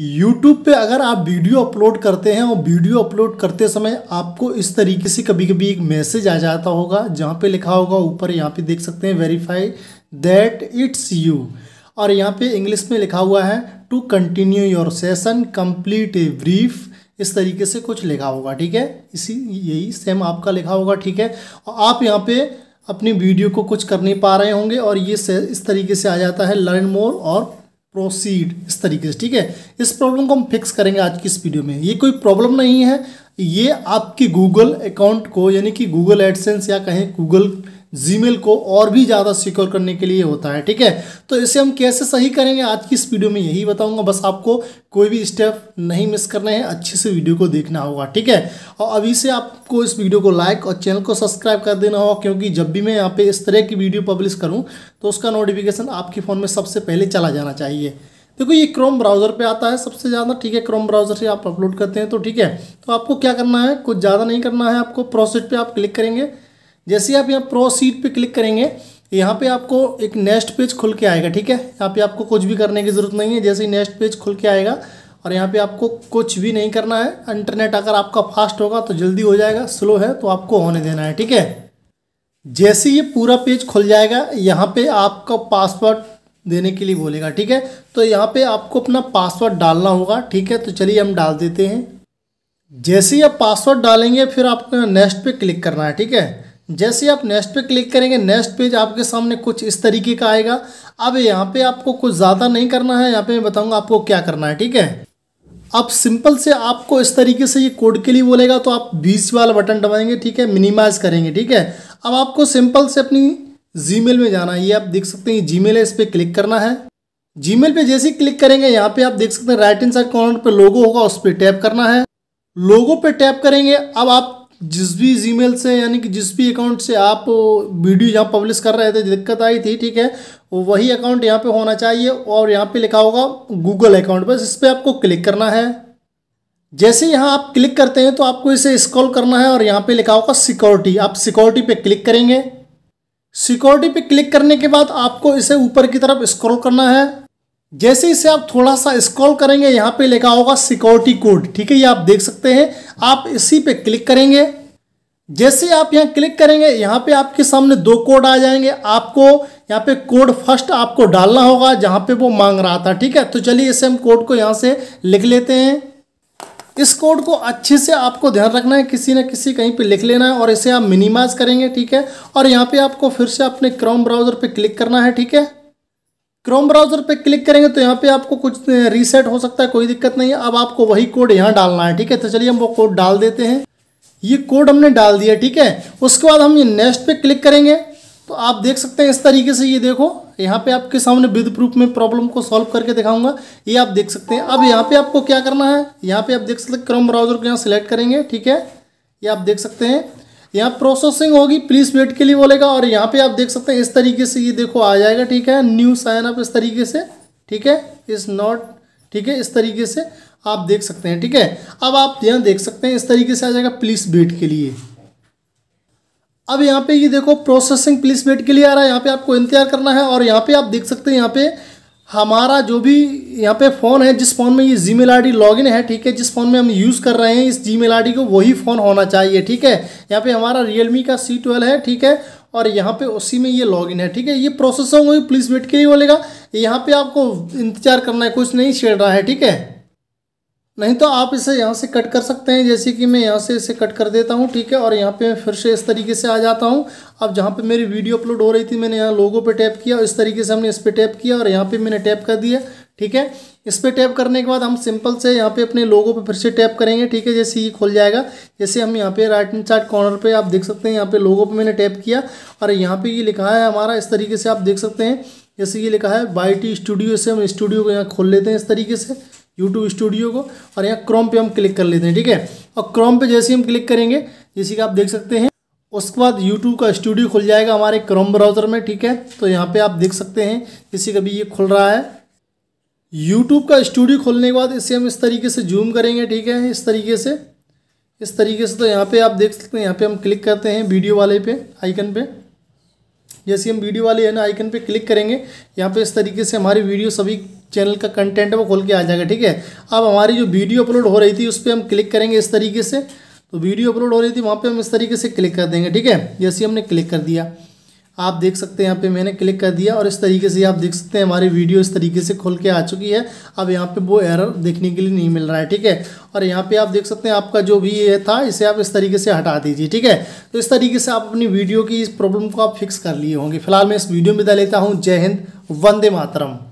YouTube पे अगर आप वीडियो अपलोड करते हैं और वीडियो अपलोड करते समय आपको इस तरीके से कभी कभी एक मैसेज आ जाता होगा जहाँ पे लिखा होगा ऊपर यहाँ पे देख सकते हैं वेरीफाई दैट इट्स यू और यहाँ पे इंग्लिश में लिखा हुआ है to continue your session complete a brief इस तरीके से कुछ लिखा होगा ठीक है इसी यही सेम आपका लिखा होगा ठीक है और आप यहाँ पे अपनी वीडियो को कुछ कर नहीं पा रहे होंगे और ये इस तरीके से आ जाता है लर्न मोर और प्रोसीड इस तरीके से ठीक है इस प्रॉब्लम को हम फिक्स करेंगे आज की इस वीडियो में ये कोई प्रॉब्लम नहीं है ये आपकी गूगल अकाउंट को यानी कि गूगल एडसेंस या कहें गूगल जीमेल को और भी ज़्यादा सिक्योर करने के लिए होता है ठीक है तो इसे हम कैसे सही करेंगे आज की इस वीडियो में यही बताऊंगा बस आपको कोई भी स्टेप नहीं मिस करने है अच्छे से वीडियो को देखना होगा ठीक है और अभी से आपको इस वीडियो को लाइक और चैनल को सब्सक्राइब कर देना होगा क्योंकि जब भी मैं यहाँ पर इस तरह की वीडियो पब्लिश करूँ तो उसका नोटिफिकेशन आपके फ़ोन में सबसे पहले चला जाना चाहिए देखो ये क्रोम ब्राउज़र पे आता है सबसे ज़्यादा ठीक है क्रोम ब्राउज़र से आप अपलोड करते हैं तो ठीक है तो आपको क्या करना है कुछ ज़्यादा नहीं करना है आपको प्रोसेस पे आप क्लिक करेंगे जैसे आप यहाँ प्रो सीट पे क्लिक करेंगे यहाँ पे आपको एक नेक्स्ट पेज खुल के आएगा ठीक है यहाँ पे आपको कुछ भी करने की ज़रूरत नहीं है जैसे ही नेक्स्ट पेज खुल के आएगा और यहाँ पे आपको कुछ भी नहीं करना है इंटरनेट अगर आपका फास्ट होगा तो जल्दी हो जाएगा स्लो है तो आपको होने देना है ठीक है जैसे ये पूरा पेज खुल जाएगा यहाँ पे आपका पासवर्ड देने के लिए बोलेगा ठीक है तो यहाँ पे आपको अपना पासवर्ड डालना होगा ठीक है तो चलिए हम डाल देते हैं जैसे ही आप पासवर्ड डालेंगे फिर आपको नेक्स्ट पे क्लिक करना है ठीक है जैसे आप नेक्स्ट पे क्लिक करेंगे नेक्स्ट पेज आपके सामने कुछ इस तरीके का आएगा अब यहाँ पे आपको कुछ ज़्यादा नहीं करना है यहाँ पे मैं बताऊँगा आपको क्या करना है ठीक है अब सिंपल से आपको इस तरीके से ये कोड के लिए बोलेगा तो आप बीस वाला बटन दबाएंगे ठीक है मिनिमाइज करेंगे ठीक है अब आपको सिंपल से अपनी जी में जाना है ये आप देख सकते हैं जी मेल है इस पर क्लिक करना है मेल पर जैसे ही क्लिक करेंगे यहाँ पर आप देख सकते हैं राइट इन साइड कॉर्नर पर लोगो होगा उस पर टैप करना है लोगो पे टैप करेंगे अब आप जिस भी जीमेल से यानी कि जिस भी अकाउंट से आप वीडियो यहाँ पब्लिश कर रहे थे दिक्कत आई थी ठीक है वही अकाउंट यहाँ पे होना चाहिए और यहाँ पे लिखा होगा गूगल अकाउंट बस इस पर आपको क्लिक करना है जैसे यहाँ आप क्लिक करते हैं तो आपको इसे स्क्रॉल करना है और यहाँ पे लिखा होगा सिक्योरिटी आप सिक्योरिटी पे क्लिक करेंगे सिक्योरिटी पे क्लिक करने के बाद आपको इसे ऊपर की तरफ स्क्रॉल करना है जैसे इसे आप थोड़ा सा स्क्रॉल करेंगे यहाँ पे लिखा होगा सिक्योरिटी कोड ठीक है ये आप देख सकते हैं आप इसी पे क्लिक करेंगे जैसे आप यहाँ क्लिक करेंगे यहाँ पे आपके सामने दो कोड आ जाएंगे आपको यहाँ पे कोड फर्स्ट आपको डालना होगा जहाँ पे वो मांग रहा था ठीक है तो चलिए इसे हम कोड को यहाँ से लिख लेते हैं इस कोड को अच्छे से आपको ध्यान रखना है किसी न किसी कहीं पे लिख लेना है और इसे आप मिनिमाइज करेंगे ठीक है और यहाँ पे आपको फिर से अपने क्रोम ब्राउज़र पे क्लिक करना है ठीक है क्रोम ब्राउजर पे क्लिक करेंगे तो यहाँ पे आपको कुछ रीसेट हो सकता है कोई दिक्कत नहीं है अब आपको वही कोड यहाँ डालना है ठीक है तो चलिए हम वो कोड डाल देते हैं ये कोड हमने डाल दिया ठीक है उसके बाद हम ये नेक्स्ट पे क्लिक करेंगे तो आप देख सकते हैं इस तरीके से ये देखो यहाँ पे आपके सामने विद प्रूफ में प्रॉब्लम को सॉल्व करके दिखाऊंगा ये आप देख सकते हैं अब यहाँ पे आपको क्या करना है यहाँ पे आप देख सकते हैं क्रोम ब्राउजर को यहाँ सेलेक्ट करेंगे ठीक है ये आप देख सकते हैं यहाँ प्रोसेसिंग होगी प्लीज वेट के लिए बोलेगा और यहाँ पे आप देख सकते हैं इस तरीके से ये देखो आ जाएगा ठीक है न्यू साइन अप इस तरीके से ठीक है इस नॉट ठीक है इस तरीके से आप देख सकते हैं ठीक है अब आप यहाँ देख सकते हैं इस तरीके से आ जाएगा प्लीज वेट के लिए अब यहाँ पे ये देखो प्रोसेसिंग प्लीज वेट के लिए आ रहा है यहाँ पे आपको इंतजार करना है और यहाँ पे आप देख सकते हैं यहाँ पे हमारा जो भी यहाँ पे फ़ोन है जिस फ़ोन में ये जी मेल लॉगिन है ठीक है जिस फ़ोन में हम यूज़ कर रहे हैं इस जी मेल को वही फ़ोन होना चाहिए ठीक है यहाँ पे हमारा रियलमी का सी ट्वेल्व है ठीक है और यहाँ पे उसी में ये लॉगिन है ठीक है ये प्रोसेस होंगे प्लीज़ वेट के लिए बोलेगा यहाँ पे आपको इंतजार करना है कुछ नहीं छेड़ रहा है ठीक है नहीं तो आप इसे यहाँ से कट कर सकते हैं जैसे कि मैं यहाँ से इसे कट कर देता हूँ ठीक है और यहाँ पे फिर से इस तरीके से आ जाता हूँ अब जहाँ पे मेरी वीडियो अपलोड हो रही थी मैंने यहाँ लोगों पे टैप किया और इस तरीके से हमने इस पर टैप किया और यहाँ पे मैंने टैप कर दिया ठीक है इस पर टैप करने के बाद हम सिंपल से यहाँ पर अपने लोगों पर फिर से टैप करेंगे ठीक है जैसे ये खुल जाएगा जैसे हम यहाँ पर राइट एंड चार्ट कॉर्नर पर आप देख सकते हैं यहाँ पर लोगों पर मैंने टैप किया और यहाँ पर ये लिखा है हमारा इस तरीके से आप देख सकते हैं जैसे ये लिखा है बाई टी स्टूडियो से हम स्टूडियो को यहाँ खोल लेते हैं इस तरीके से यूट्यूब स्टूडियो को और यहाँ क्रोम पे हम क्लिक कर लेते हैं ठीक है और क्रोम पे जैसे हम क्लिक करेंगे जैसे कि आप देख सकते हैं उसके बाद यूट्यूब का स्टूडियो खुल जाएगा हमारे क्रोम ब्राउज़र में ठीक है तो यहाँ पे आप देख सकते हैं जैसे कभी ये खुल रहा है यूट्यूब का स्टूडियो खोलने के बाद इसे हम इस तरीके से जूम करेंगे ठीक है इस तरीके से इस तरीके से तो यहाँ पर आप देख सकते हैं यहाँ पर हम क्लिक करते हैं वीडियो वाले पे आइकन पर जैसे हम वीडियो वाले है ना आइकन पे क्लिक करेंगे यहाँ पे इस तरीके से हमारी वीडियो सभी चैनल का कंटेंट है वो खोल के आ जाएगा ठीक है अब हमारी जो वीडियो अपलोड हो रही थी उस पर हम क्लिक करेंगे इस तरीके से तो वीडियो अपलोड हो रही थी वहाँ पे हम इस तरीके से क्लिक कर देंगे ठीक है जैसे हमने क्लिक कर दिया आप देख सकते हैं यहाँ पे मैंने क्लिक कर दिया और इस तरीके से आप देख सकते हैं हमारी वीडियो इस तरीके से खोल के आ चुकी है अब यहाँ पे वो एरर देखने के लिए नहीं मिल रहा है ठीक है और यहाँ पे आप देख सकते हैं आपका जो भी ये था इसे आप इस तरीके से हटा दीजिए ठीक है तो इस तरीके से आप अपनी वीडियो की इस प्रॉब्लम को आप फिक्स कर लिए होंगे फिलहाल मैं इस वीडियो में दे लेता हूँ जय हिंद वंदे मातरम